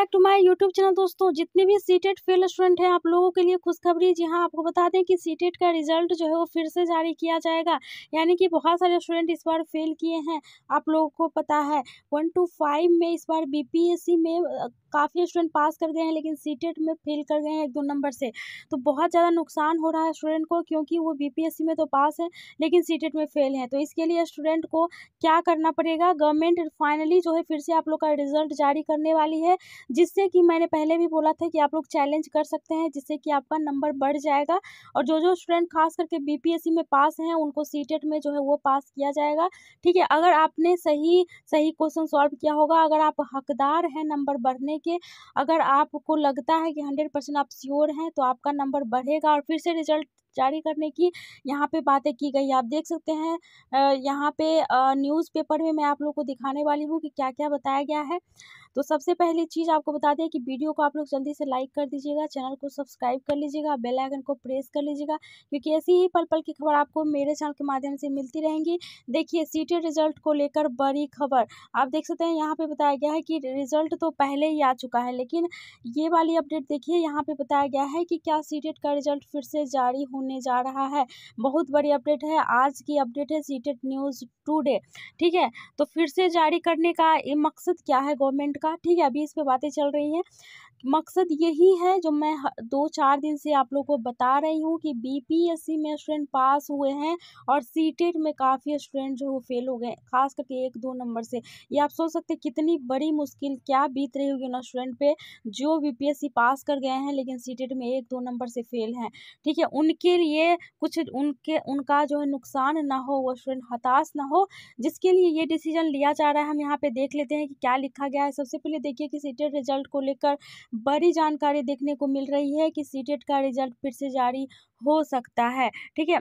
back to my YouTube channel दोस्तों जितने भी सीटेट फेल स्टूडेंट हैं आप लोगों के लिए खुशखबरी जी हाँ आपको बता दें कि सीटेट का रिजल्ट जो है वो फिर से जारी किया जाएगा यानी कि बहुत सारे स्टूडेंट इस बार फेल किए हैं आप लोगों को पता है वन टू फाइव में इस बार बीपीएससी में काफ़ी स्टूडेंट पास कर गए हैं लेकिन सी में फेल कर गए हैं एक दो नंबर से तो बहुत ज़्यादा नुकसान हो रहा है स्टूडेंट को क्योंकि वो बी में तो पास है लेकिन सी में फेल हैं तो इसके लिए स्टूडेंट को क्या करना पड़ेगा गवर्नमेंट फाइनली जो है फिर से आप लोग का रिजल्ट जारी करने वाली है जिससे कि मैंने पहले भी बोला था कि आप लोग चैलेंज कर सकते हैं जिससे कि आपका नंबर बढ़ जाएगा और जो जो स्टूडेंट खास करके बी में पास हैं उनको सी में जो है वो पास किया जाएगा ठीक है अगर आपने सही सही क्वेश्चन सॉल्व किया होगा अगर आप हकदार हैं नंबर बढ़ने कि अगर आपको लगता है कि हंड्रेड परसेंट आप श्योर हैं तो आपका नंबर बढ़ेगा और फिर से रिजल्ट जारी करने की यहाँ पे बातें की गई आप देख सकते हैं यहाँ पे न्यूज़पेपर में मैं आप लोग को दिखाने वाली हूँ कि क्या क्या बताया गया है तो सबसे पहली चीज़ आपको बता दें कि वीडियो को आप लोग जल्दी से लाइक कर दीजिएगा चैनल को सब्सक्राइब कर लीजिएगा बेल आइकन को प्रेस कर लीजिएगा क्योंकि ऐसी ही पल पल की खबर आपको मेरे चैनल के माध्यम से मिलती रहेंगी देखिए सी रिजल्ट को लेकर बड़ी खबर आप देख सकते हैं यहाँ पर बताया गया है कि रिजल्ट तो पहले ही आ चुका है लेकिन ये वाली अपडेट देखिए यहाँ पर बताया गया है कि क्या सी का रिजल्ट फिर से जारी होने जा रहा है बहुत बड़ी अपडेट है आज की अपडेट है सी न्यूज़ टूडे ठीक है तो फिर से जारी करने का मकसद क्या है गवर्नमेंट का ठीक है अभी इस पर बातें चल रही हैं मकसद यही है जो मैं दो चार दिन से आप लोगों को बता रही हूँ कि बीपीएससी में स्टूडेंट पास हुए हैं और सीटेट e में काफ़ी स्टूडेंट जो फेल हो गए खास करके एक दो नंबर से ये आप सोच सकते कितनी बड़ी मुश्किल क्या बीत रही होगी उन स्टूडेंट पे जो बीपीएससी पास कर गए हैं लेकिन सीटेट e में एक दो नंबर से फेल हैं ठीक है उनके लिए कुछ उनके उनका जो है नुकसान ना हो वो स्टूडेंट हताश ना हो जिसके लिए ये डिसीजन लिया जा रहा है हम यहाँ पे देख लेते हैं कि क्या लिखा गया है सबसे पहले देखिए कि सीटेट रिजल्ट e को लेकर बड़ी जानकारी देखने को मिल रही है कि सी का रिजल्ट फिर से जारी हो सकता है ठीक है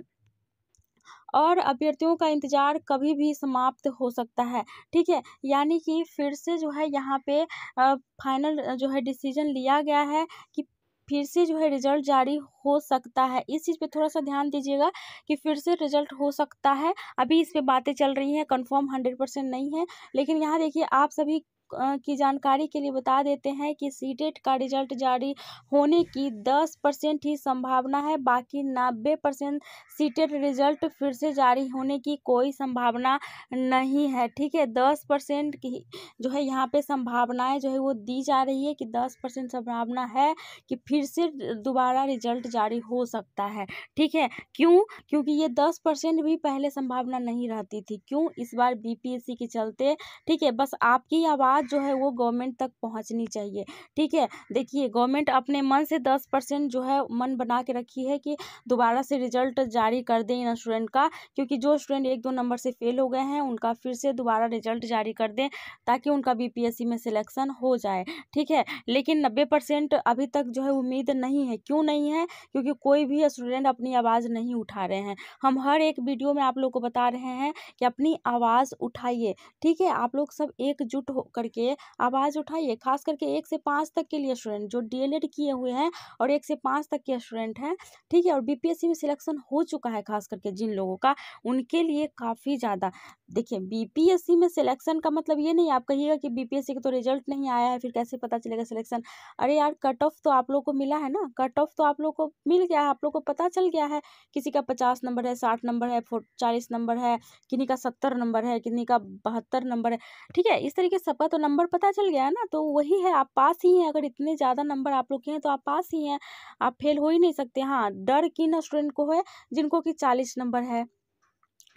और अभ्यर्थियों का इंतजार कभी भी समाप्त हो सकता है ठीक है यानी कि फिर से जो है यहाँ पे फाइनल जो है डिसीजन लिया गया है कि फिर से जो है रिजल्ट जारी हो सकता है इस चीज़ पे थोड़ा सा ध्यान दीजिएगा कि फिर से रिजल्ट हो सकता है अभी इस पे बातें चल रही हैं कंफर्म हंड्रेड परसेंट नहीं है लेकिन यहाँ देखिए आप सभी की जानकारी के लिए बता देते हैं कि सीटेट का रिजल्ट जारी होने की दस परसेंट ही संभावना है बाकी नब्बे परसेंट सीटेट रिजल्ट फिर से जारी होने की कोई संभावना नहीं है ठीक है दस परसेंट की जो है यहाँ पे संभावनाएं जो है वो दी जा रही है कि दस परसेंट संभावना है कि फिर से दोबारा रिजल्ट जारी हो सकता है ठीक है क्यों क्योंकि ये दस परसेंट भी पहले संभावना नहीं रहती थी क्यों इस बार बी के चलते ठीक है बस आपकी आवाज़ बात जो है वो गवर्नमेंट तक पहुंचनी चाहिए ठीक है देखिए गवर्नमेंट अपने मन से दस परसेंट जो है मन बना के रखी है कि दोबारा से रिजल्ट जारी कर दें इन स्टूडेंट का क्योंकि जो स्टूडेंट एक दो नंबर से फेल हो गए हैं उनका फिर से दोबारा रिजल्ट जारी कर दें ताकि उनका बीपीएससी में सिलेक्शन हो जाए ठीक है लेकिन नब्बे परसेंट अभी तक जो है उम्मीद नहीं है क्यों नहीं है क्योंकि कोई भी स्टूडेंट अपनी आवाज़ नहीं उठा रहे हैं हम हर एक वीडियो में आप लोग को बता रहे हैं कि अपनी आवाज़ उठाइए ठीक है आप लोग सब एकजुट होकर करके आवाज़ उठाइए खास करके एक से पांच तक के लिए स्टूडेंट जो डीएलएड किए हुए हैं और एक से पांच तक के स्टूडेंट हैं ठीक है और बीपीएससी में सिलेक्शन हो चुका है खास करके जिन लोगों का उनके लिए काफ़ी ज़्यादा देखिए बीपीएससी में सिलेक्शन का मतलब ये नहीं आप कहिएगा कि बीपीएससी का तो रिजल्ट नहीं आया है फिर कैसे पता चलेगा सिलेक्शन अरे यार कट ऑफ तो आप लोग को मिला है ना कट ऑफ तो आप लोग को मिल गया है आप लोग को पता चल गया है किसी का पचास नंबर है साठ नंबर है चालीस नंबर है किन्हीं का सत्तर नंबर है किन्हीं का बहत्तर नंबर है ठीक है इस तरीके सबका तो नंबर पता चल गया है ना तो वही है आप पास ही हैं अगर इतने ज़्यादा नंबर आप लोग के हैं तो आप पास ही हैं आप फेल हो ही नहीं सकते हाँ डर किन स्टूडेंट को है जिनको कि चालीस नंबर है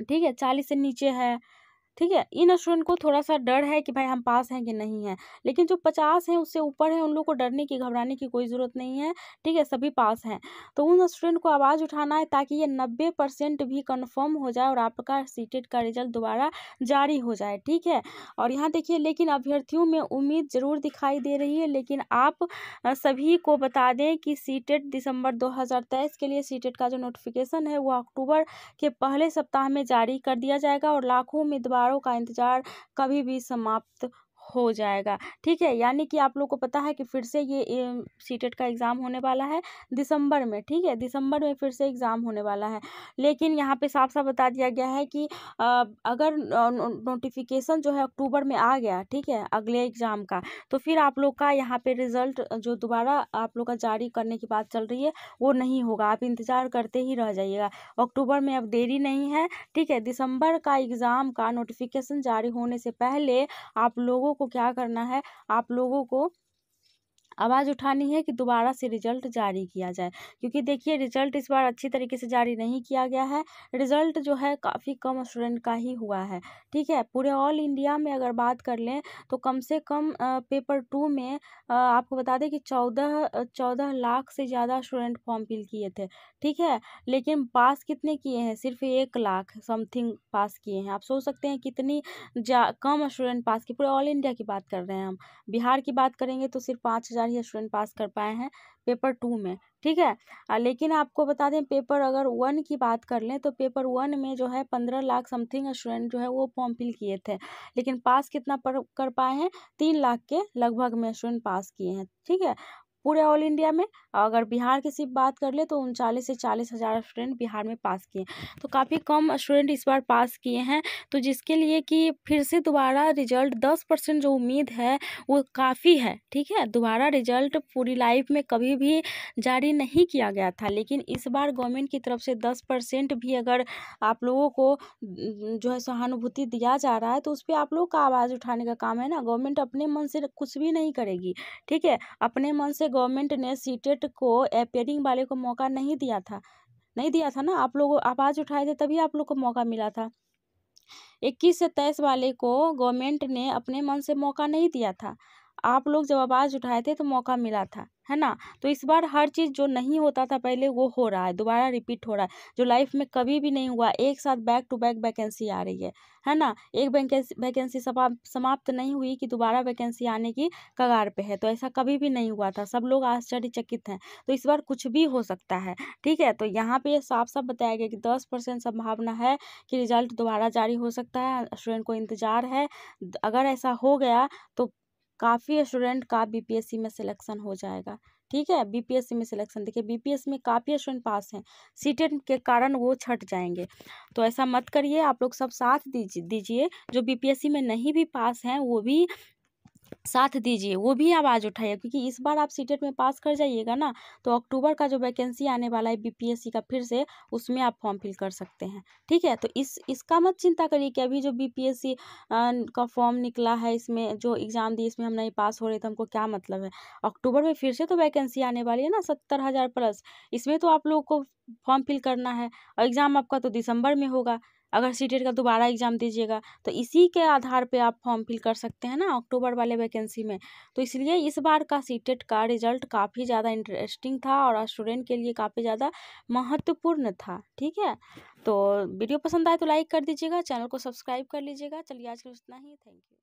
ठीक है चालीस से नीचे है ठीक है इन स्टूडेंट को थोड़ा सा डर है कि भाई हम पास हैं कि नहीं है लेकिन जो पचास हैं उससे ऊपर हैं उन लोग को डरने की घबराने की कोई ज़रूरत नहीं है ठीक है सभी पास हैं तो उन स्टूडेंट को आवाज़ उठाना है ताकि ये नब्बे परसेंट भी कन्फर्म हो जाए और आपका सीटेट का रिजल्ट दोबारा जारी हो जाए ठीक है और यहाँ देखिए लेकिन अभ्यर्थियों में उम्मीद ज़रूर दिखाई दे रही है लेकिन आप सभी को बता दें कि सी दिसंबर दो के लिए सी का जो नोटिफिकेशन है वो अक्टूबर के पहले सप्ताह में जारी कर दिया जाएगा और लाखों उम्मीदवार उपहारों का इंतजार कभी भी समाप्त हो जाएगा ठीक है यानी कि आप लोग को पता है कि फिर से ये सी टेट का एग्ज़ाम होने वाला है दिसंबर में ठीक है दिसंबर में फिर से एग्ज़ाम होने वाला है लेकिन यहाँ पे साफ साफ बता दिया गया है कि आ, अगर नोटिफिकेशन जो है अक्टूबर में आ गया ठीक है अगले एग्ज़ाम का तो फिर आप लोग का यहाँ पर रिज़ल्ट जो दोबारा आप लोग का जारी करने की बात चल रही है वो नहीं होगा आप इंतज़ार करते ही रह जाइएगा अक्टूबर में अब देरी नहीं है ठीक है दिसंबर का एग्ज़ाम का नोटिफिकेशन जारी होने से पहले आप लोगों को क्या करना है आप लोगों को आवाज़ उठानी है कि दोबारा से रिजल्ट जारी किया जाए क्योंकि देखिए रिजल्ट इस बार अच्छी तरीके से जारी नहीं किया गया है रिजल्ट जो है काफ़ी कम स्टूडेंट का ही हुआ है ठीक है पूरे ऑल इंडिया में अगर बात कर लें तो कम से कम पेपर टू में आपको बता दें कि चौदह चौदह लाख से ज़्यादा स्टूडेंट फॉर्म फिल किए थे ठीक है लेकिन पास कितने किए हैं सिर्फ एक लाख समथिंग पास किए हैं आप सोच सकते हैं कितनी कम स्टूडेंट पास किए पूरे ऑल इंडिया की बात कर रहे हैं हम बिहार की बात करेंगे तो सिर्फ पाँच हज़ार ही स्टूडेंट पास कर पाए हैं पेपर टू में ठीक है लेकिन आपको बता दें पेपर अगर वन की बात कर लें तो पेपर वन में जो है पंद्रह लाख समथिंग स्टूडेंट जो है वो फॉर्म फिल किए थे लेकिन पास कितना पर कर पाए हैं तीन लाख के लगभग में स्टूडेंट पास किए हैं ठीक है पूरे ऑल इंडिया में अगर बिहार की सिर्फ बात कर ले तो उनचालीस से चालीस हज़ार स्टूडेंट बिहार में पास किए तो काफ़ी कम स्टूडेंट इस बार पास किए हैं तो जिसके लिए कि फिर से दोबारा रिजल्ट दस परसेंट जो उम्मीद है वो काफ़ी है ठीक है दोबारा रिजल्ट पूरी लाइफ में कभी भी जारी नहीं किया गया था लेकिन इस बार गवर्नमेंट की तरफ से दस परसेंट भी अगर आप लोगों को जो है सहानुभूति दिया जा रहा है तो उस पर आप लोगों का आवाज़ उठाने का काम है ना गवर्नमेंट अपने मन से कुछ भी नहीं करेगी ठीक है अपने मन से गवर्नमेंट ने सीटेट को अपेयरिंग वाले को मौका नहीं दिया था नहीं दिया था ना आप लोग आवाज़ उठाए थे तभी आप लोग को मौका मिला था इक्कीस से तेईस वाले को गवर्नमेंट ने अपने मन से मौका नहीं दिया था आप लोग जब आवाज़ उठाए थे तो मौका मिला था है ना तो इस बार हर चीज़ जो नहीं होता था पहले वो हो रहा है दोबारा रिपीट हो रहा है जो लाइफ में कभी भी नहीं हुआ एक साथ बैक टू बैक वैकेंसी आ रही है है ना एक वैकेंसी वैकेंसी समाप्त नहीं हुई कि दोबारा वैकेंसी आने की कगार पे है तो ऐसा कभी भी नहीं हुआ था सब लोग आश्चर्यचकित हैं तो इस बार कुछ भी हो सकता है ठीक है तो यहाँ पे साफ साफ बताया गया कि दस परसेंट संभावना है कि रिजल्ट दोबारा जारी हो सकता है स्टूडेंट को इंतजार है अगर ऐसा हो गया तो काफ़ी स्टूडेंट का बीपीएससी में सिलेक्शन हो जाएगा ठीक है बीपीएससी में सिलेक्शन देखिए बीपीएससी में काफ़ी स्टूडेंट पास हैं सीटेट e के कारण वो छट जाएंगे तो ऐसा मत करिए आप लोग सब साथ दीजिए दीजिए जो बीपीएससी में नहीं भी पास हैं वो भी साथ दीजिए वो भी आवाज़ उठाइए क्योंकि इस बार आप सीटेट में पास कर जाइएगा ना तो अक्टूबर का जो वैकेंसी आने वाला है बीपीएससी का फिर से उसमें आप फॉर्म फिल कर सकते हैं ठीक है तो इस इसका मत चिंता करिए कि अभी जो बीपीएससी का फॉर्म निकला है इसमें जो एग्ज़ाम दिए इसमें हम नहीं पास हो रहे तो हमको क्या मतलब है अक्टूबर में फिर से तो वैकेंसी आने वाली है ना सत्तर हज़ार प्लस इसमें तो आप लोगों को फॉर्म फिल करना है और एग्ज़ाम आपका तो दिसंबर में होगा अगर सी टेट का दोबारा एग्ज़ाम दीजिएगा तो इसी के आधार पे आप फॉर्म फिल कर सकते हैं ना अक्टूबर वाले वैकेंसी में तो इसलिए इस बार का सी टेट का रिजल्ट काफ़ी ज़्यादा इंटरेस्टिंग था और स्टूडेंट के लिए काफ़ी ज़्यादा महत्वपूर्ण था ठीक है तो वीडियो पसंद आए तो लाइक कर दीजिएगा चैनल को सब्सक्राइब कर लीजिएगा चलिए आज के इतना ही थैंक यू